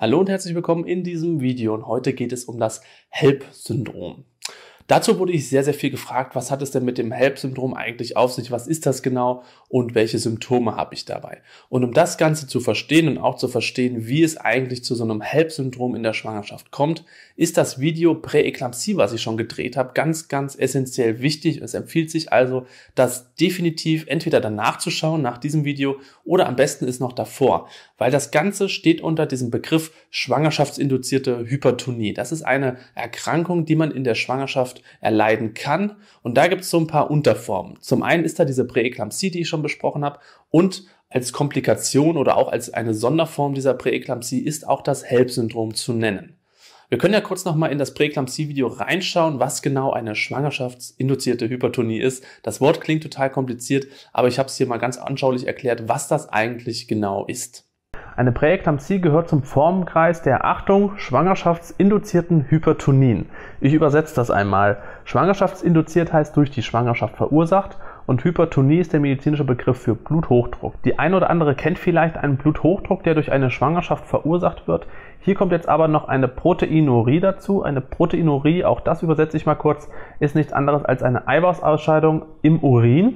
Hallo und herzlich willkommen in diesem Video und heute geht es um das HELP-Syndrom. Dazu wurde ich sehr, sehr viel gefragt, was hat es denn mit dem HELP-Syndrom eigentlich auf sich? Was ist das genau und welche Symptome habe ich dabei? Und um das Ganze zu verstehen und auch zu verstehen, wie es eigentlich zu so einem HELP-Syndrom in der Schwangerschaft kommt, ist das Video Präeklampsie, was ich schon gedreht habe, ganz, ganz essentiell wichtig. Es empfiehlt sich also, das definitiv entweder danach zu schauen, nach diesem Video, oder am besten ist noch davor, weil das Ganze steht unter diesem Begriff schwangerschaftsinduzierte Hypertonie. Das ist eine Erkrankung, die man in der Schwangerschaft Schwangerschaft erleiden kann. Und da gibt es so ein paar Unterformen. Zum einen ist da diese Präeklampsie, die ich schon besprochen habe, und als Komplikation oder auch als eine Sonderform dieser Präeklampsie ist auch das HELP-Syndrom zu nennen. Wir können ja kurz nochmal in das Präeklampsie-Video reinschauen, was genau eine schwangerschaftsinduzierte Hypertonie ist. Das Wort klingt total kompliziert, aber ich habe es hier mal ganz anschaulich erklärt, was das eigentlich genau ist. Eine Präeklampsie gehört zum Formenkreis der Achtung schwangerschaftsinduzierten Hypertonien. Ich übersetze das einmal. Schwangerschaftsinduziert heißt durch die Schwangerschaft verursacht und Hypertonie ist der medizinische Begriff für Bluthochdruck. Die eine oder andere kennt vielleicht einen Bluthochdruck, der durch eine Schwangerschaft verursacht wird. Hier kommt jetzt aber noch eine Proteinurie dazu. Eine Proteinurie, auch das übersetze ich mal kurz, ist nichts anderes als eine Eiweißausscheidung im Urin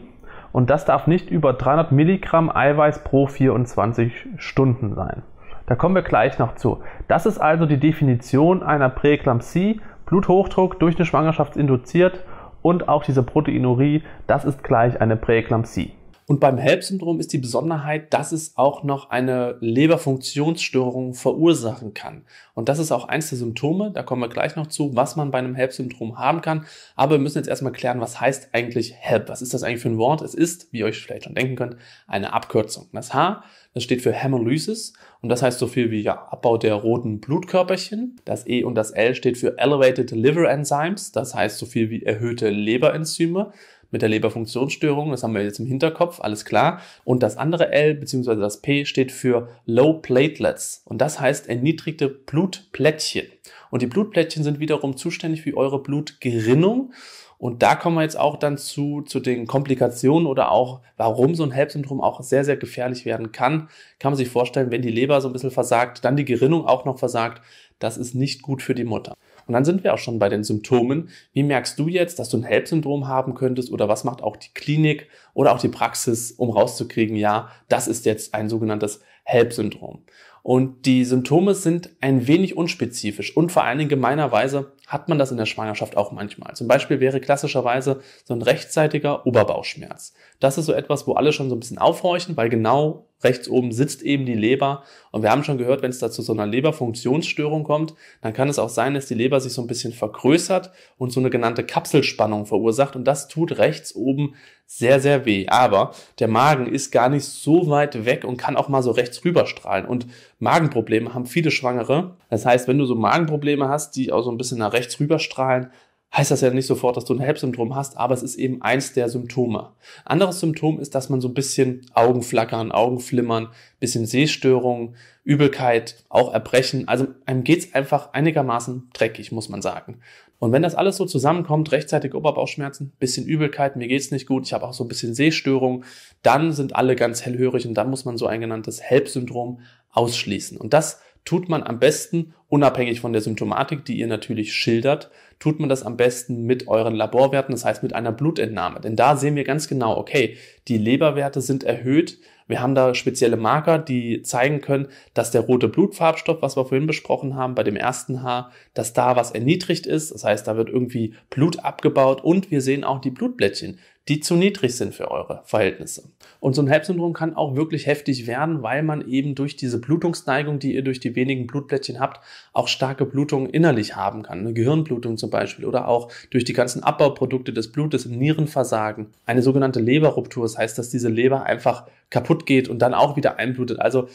und das darf nicht über 300 Milligramm Eiweiß pro 24 Stunden sein. Da kommen wir gleich noch zu. Das ist also die Definition einer Präeklampsie, Bluthochdruck durch eine Schwangerschaft induziert und auch diese Proteinurie, das ist gleich eine Präeklampsie. Und beim HELP-Syndrom ist die Besonderheit, dass es auch noch eine Leberfunktionsstörung verursachen kann. Und das ist auch eins der Symptome, da kommen wir gleich noch zu, was man bei einem HELP-Syndrom haben kann. Aber wir müssen jetzt erstmal klären, was heißt eigentlich HELP? Was ist das eigentlich für ein Wort? Es ist, wie ihr euch vielleicht schon denken könnt, eine Abkürzung. Das H, das steht für Hämolysis und das heißt so viel wie ja, Abbau der roten Blutkörperchen. Das E und das L steht für Elevated Liver Enzymes, das heißt so viel wie erhöhte Leberenzyme mit der Leberfunktionsstörung. Das haben wir jetzt im Hinterkopf, alles klar. Und das andere L bzw. das P steht für Low Platelets. Und das heißt erniedrigte Blutplättchen. Und die Blutplättchen sind wiederum zuständig für eure Blutgerinnung. Und da kommen wir jetzt auch dann zu, zu den Komplikationen oder auch, warum so ein Help-Syndrom auch sehr, sehr gefährlich werden kann. Kann man sich vorstellen, wenn die Leber so ein bisschen versagt, dann die Gerinnung auch noch versagt. Das ist nicht gut für die Mutter. Und dann sind wir auch schon bei den Symptomen. Wie merkst du jetzt, dass du ein Help-Syndrom haben könntest oder was macht auch die Klinik oder auch die Praxis, um rauszukriegen, ja, das ist jetzt ein sogenanntes HELP-Syndrom. Und die Symptome sind ein wenig unspezifisch und vor allen Dingen gemeinerweise hat man das in der Schwangerschaft auch manchmal. Zum Beispiel wäre klassischerweise so ein rechtzeitiger Oberbauchschmerz. Das ist so etwas, wo alle schon so ein bisschen aufhorchen, weil genau rechts oben sitzt eben die Leber. Und wir haben schon gehört, wenn es da zu so einer Leberfunktionsstörung kommt, dann kann es auch sein, dass die Leber sich so ein bisschen vergrößert und so eine genannte Kapselspannung verursacht. Und das tut rechts oben sehr, sehr weh. Aber der Magen ist gar nicht so weit weg und kann auch mal so rechts rüberstrahlen. Und Magenprobleme haben viele Schwangere. Das heißt, wenn du so Magenprobleme hast, die auch so ein bisschen nach rechts rüberstrahlen, heißt das ja nicht sofort, dass du ein Help-Syndrom hast, aber es ist eben eins der Symptome. Anderes Symptom ist, dass man so ein bisschen Augenflackern, Augenflimmern, bisschen Sehstörungen, Übelkeit, auch Erbrechen, also einem geht's einfach einigermaßen dreckig, muss man sagen. Und wenn das alles so zusammenkommt, rechtzeitig Oberbauchschmerzen, bisschen Übelkeit, mir geht's nicht gut, ich habe auch so ein bisschen Sehstörung, dann sind alle ganz hellhörig und dann muss man so ein genanntes Help-Syndrom ausschließen. Und das tut man am besten, unabhängig von der Symptomatik, die ihr natürlich schildert, tut man das am besten mit euren Laborwerten, das heißt mit einer Blutentnahme. Denn da sehen wir ganz genau, okay, die Leberwerte sind erhöht, wir haben da spezielle Marker, die zeigen können, dass der rote Blutfarbstoff, was wir vorhin besprochen haben, bei dem ersten Haar, dass da was erniedrigt ist. Das heißt, da wird irgendwie Blut abgebaut und wir sehen auch die Blutblättchen, die zu niedrig sind für eure Verhältnisse. Und so ein Helpsyndrom kann auch wirklich heftig werden, weil man eben durch diese Blutungsneigung, die ihr durch die wenigen Blutblättchen habt, auch starke Blutungen innerlich haben kann. Eine Gehirnblutung zum Beispiel oder auch durch die ganzen Abbauprodukte des Blutes im Nierenversagen. Eine sogenannte Leberruptur, das heißt, dass diese Leber einfach kaputt kaputt geht und dann auch wieder einblutet. Also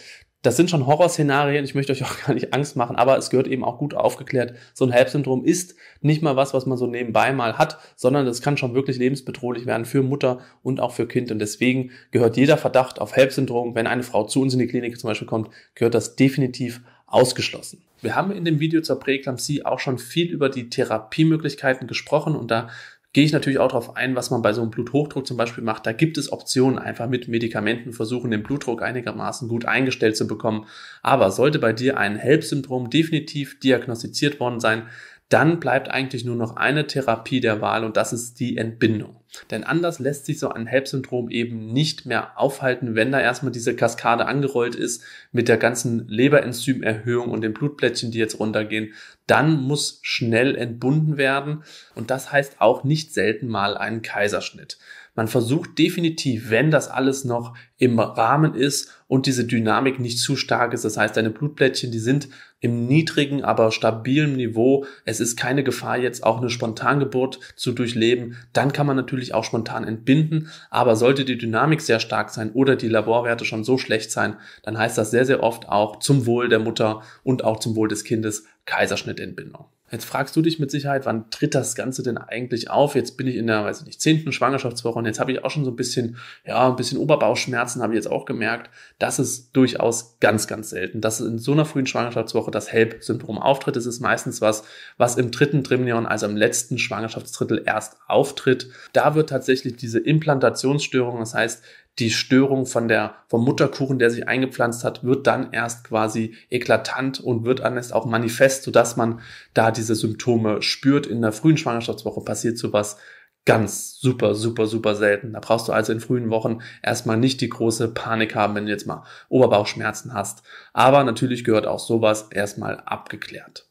das sind schon Horrorszenarien, ich möchte euch auch gar nicht Angst machen, aber es gehört eben auch gut aufgeklärt. So ein Help-Syndrom ist nicht mal was, was man so nebenbei mal hat, sondern das kann schon wirklich lebensbedrohlich werden für Mutter und auch für Kind. Und deswegen gehört jeder Verdacht auf Help-Syndrom, wenn eine Frau zu uns in die Klinik zum Beispiel kommt, gehört das definitiv ausgeschlossen. Wir haben in dem Video zur Präeklampsie auch schon viel über die Therapiemöglichkeiten gesprochen und da gehe ich natürlich auch darauf ein, was man bei so einem Bluthochdruck zum Beispiel macht. Da gibt es Optionen, einfach mit Medikamenten versuchen, den Blutdruck einigermaßen gut eingestellt zu bekommen. Aber sollte bei dir ein HELP-Syndrom definitiv diagnostiziert worden sein, dann bleibt eigentlich nur noch eine Therapie der Wahl und das ist die Entbindung. Denn anders lässt sich so ein Help-Syndrom eben nicht mehr aufhalten, wenn da erstmal diese Kaskade angerollt ist mit der ganzen Leberenzymerhöhung und den Blutplättchen, die jetzt runtergehen. Dann muss schnell entbunden werden und das heißt auch nicht selten mal einen Kaiserschnitt. Man versucht definitiv, wenn das alles noch im Rahmen ist und diese Dynamik nicht zu stark ist, das heißt, deine Blutplättchen, die sind im niedrigen, aber stabilen Niveau, es ist keine Gefahr, jetzt auch eine Spontangeburt zu durchleben, dann kann man natürlich natürlich auch spontan entbinden, aber sollte die Dynamik sehr stark sein oder die Laborwerte schon so schlecht sein, dann heißt das sehr, sehr oft auch zum Wohl der Mutter und auch zum Wohl des Kindes Kaiserschnittentbindung. Jetzt fragst du dich mit Sicherheit, wann tritt das Ganze denn eigentlich auf? Jetzt bin ich in der, weiß ich nicht, zehnten Schwangerschaftswoche und jetzt habe ich auch schon so ein bisschen, ja, ein bisschen Oberbauchschmerzen, habe ich jetzt auch gemerkt. Das ist durchaus ganz, ganz selten. Dass in so einer frühen Schwangerschaftswoche das HELP-Syndrom auftritt, das ist meistens was, was im dritten Trimnion, also im letzten Schwangerschaftsdrittel erst auftritt. Da wird tatsächlich diese Implantationsstörung, das heißt, die Störung von der, vom Mutterkuchen, der sich eingepflanzt hat, wird dann erst quasi eklatant und wird dann erst auch manifest, sodass man da diese Symptome spürt. In der frühen Schwangerschaftswoche passiert sowas ganz super, super, super selten. Da brauchst du also in frühen Wochen erstmal nicht die große Panik haben, wenn du jetzt mal Oberbauchschmerzen hast. Aber natürlich gehört auch sowas erstmal abgeklärt.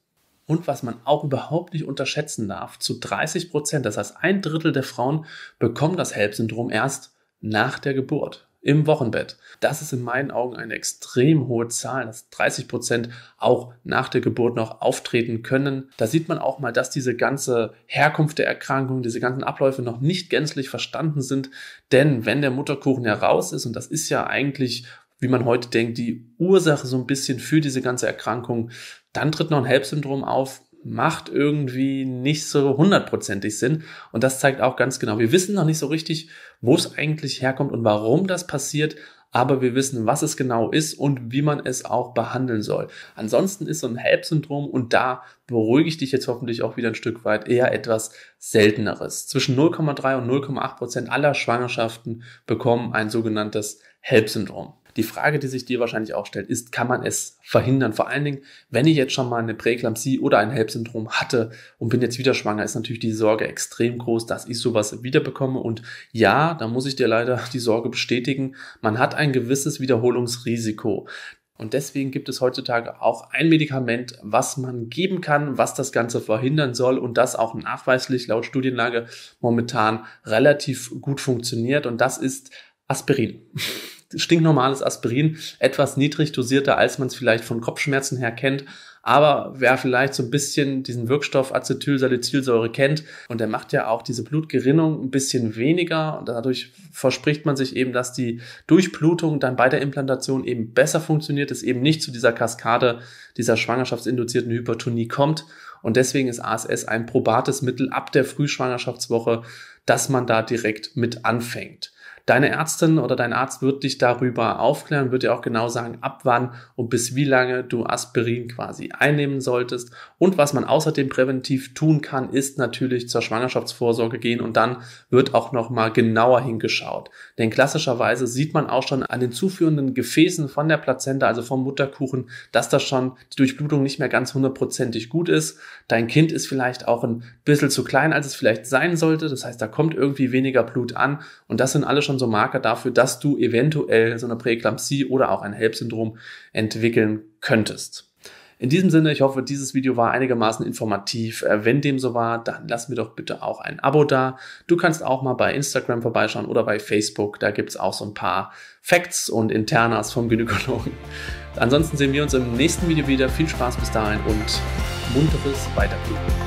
Und was man auch überhaupt nicht unterschätzen darf, zu 30 Prozent, das heißt ein Drittel der Frauen bekommen das Help-Syndrom erst, nach der Geburt im Wochenbett. Das ist in meinen Augen eine extrem hohe Zahl, dass 30 Prozent auch nach der Geburt noch auftreten können. Da sieht man auch mal, dass diese ganze Herkunft der Erkrankung, diese ganzen Abläufe noch nicht gänzlich verstanden sind. Denn wenn der Mutterkuchen heraus ist, und das ist ja eigentlich, wie man heute denkt, die Ursache so ein bisschen für diese ganze Erkrankung, dann tritt noch ein Help-Syndrom auf macht, irgendwie nicht so hundertprozentig Sinn. Und das zeigt auch ganz genau, wir wissen noch nicht so richtig, wo es eigentlich herkommt und warum das passiert, aber wir wissen, was es genau ist und wie man es auch behandeln soll. Ansonsten ist so ein Help-Syndrom und da beruhige ich dich jetzt hoffentlich auch wieder ein Stück weit eher etwas selteneres. Zwischen 0,3 und 0,8 Prozent aller Schwangerschaften bekommen ein sogenanntes Help-Syndrom. Die Frage, die sich dir wahrscheinlich auch stellt, ist, kann man es verhindern? Vor allen Dingen, wenn ich jetzt schon mal eine Präeklampsie oder ein Helpsyndrom hatte und bin jetzt wieder schwanger, ist natürlich die Sorge extrem groß, dass ich sowas wiederbekomme. Und ja, da muss ich dir leider die Sorge bestätigen, man hat ein gewisses Wiederholungsrisiko. Und deswegen gibt es heutzutage auch ein Medikament, was man geben kann, was das Ganze verhindern soll und das auch nachweislich laut Studienlage momentan relativ gut funktioniert. Und das ist Aspirin stinknormales Aspirin, etwas niedrig dosierter, als man es vielleicht von Kopfschmerzen her kennt. Aber wer vielleicht so ein bisschen diesen Wirkstoff Acetylsalicylsäure kennt und der macht ja auch diese Blutgerinnung ein bisschen weniger und dadurch verspricht man sich eben, dass die Durchblutung dann bei der Implantation eben besser funktioniert, es eben nicht zu dieser Kaskade dieser schwangerschaftsinduzierten Hypertonie kommt und deswegen ist ASS ein probates Mittel ab der Frühschwangerschaftswoche, dass man da direkt mit anfängt. Deine Ärztin oder dein Arzt wird dich darüber aufklären, wird dir auch genau sagen, ab wann und bis wie lange du Aspirin quasi einnehmen solltest. Und was man außerdem präventiv tun kann, ist natürlich zur Schwangerschaftsvorsorge gehen und dann wird auch nochmal genauer hingeschaut. Denn klassischerweise sieht man auch schon an den zuführenden Gefäßen von der Plazenta, also vom Mutterkuchen, dass da schon die Durchblutung nicht mehr ganz hundertprozentig gut ist. Dein Kind ist vielleicht auch ein bisschen zu klein, als es vielleicht sein sollte. Das heißt, da kommt irgendwie weniger Blut an und das sind alle schon schon so Marker dafür, dass du eventuell so eine Präeklampsie oder auch ein Help-Syndrom entwickeln könntest. In diesem Sinne, ich hoffe, dieses Video war einigermaßen informativ. Äh, wenn dem so war, dann lass mir doch bitte auch ein Abo da. Du kannst auch mal bei Instagram vorbeischauen oder bei Facebook. Da gibt es auch so ein paar Facts und Internas vom Gynäkologen. Ansonsten sehen wir uns im nächsten Video wieder. Viel Spaß bis dahin und munteres Weiterbilden.